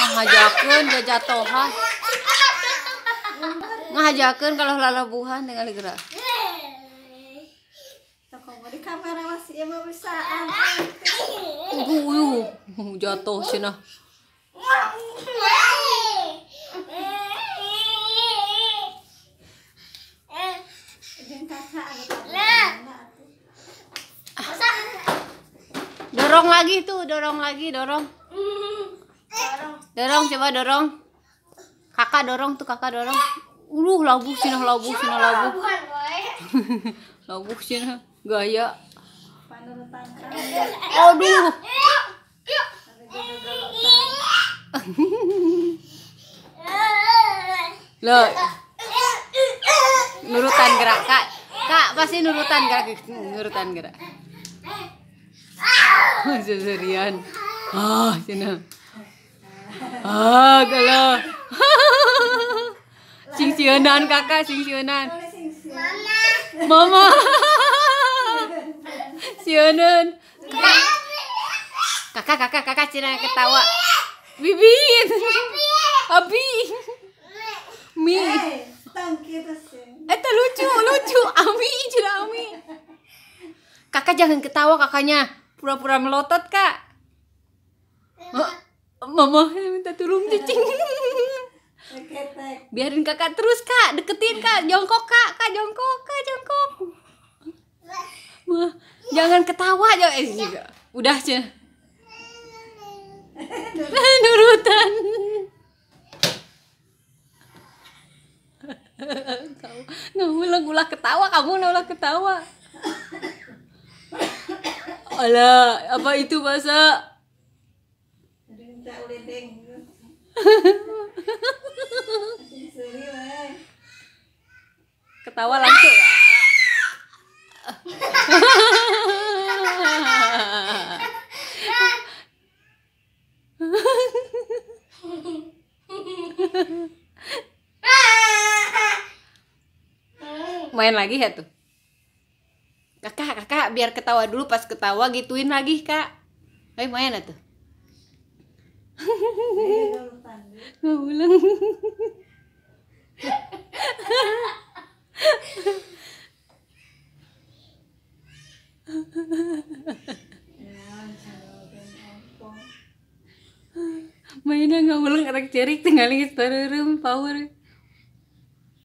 ngahajakeun jajah toha kalau lalabuhan tinggal gerak di kamera masih emang ya, jatuh sih nah. Jangan dorong lagi tuh dorong lagi dorong dorong, coba dorong kakak dorong tuh kakak dorong uluh labu sini labu sini labu labu sini gaya aduh lo nurutan gerak kak kak pasti nurutan gerak nurutan gerak seserian ah cina ah kalau sing sionan kakak sing sionan mama mama sionan kakak kakak kakak cina ketawa bibin abi mi Eta eh, eh, lucu, lucu. Ami, cina Ami. Kakak jangan ketawa kakaknya pura-pura melotot kak oh, mama minta turun cacing biarin kakak terus kak deketin kak jongkok kak kak jongkok kak jongkok Ma, jangan ketawa eh, ya eh, juga. udah aja nurutan kamu nggak ulah ketawa kamu ulah ketawa ala apa itu bahasa? Ketawa langsung. Main lagi ya tuh kakak kakak biar ketawa dulu pas ketawa gituin lagi kak ayo main tuh nggak ulang mainnya nggak ulang anak cerik tinggalin story room power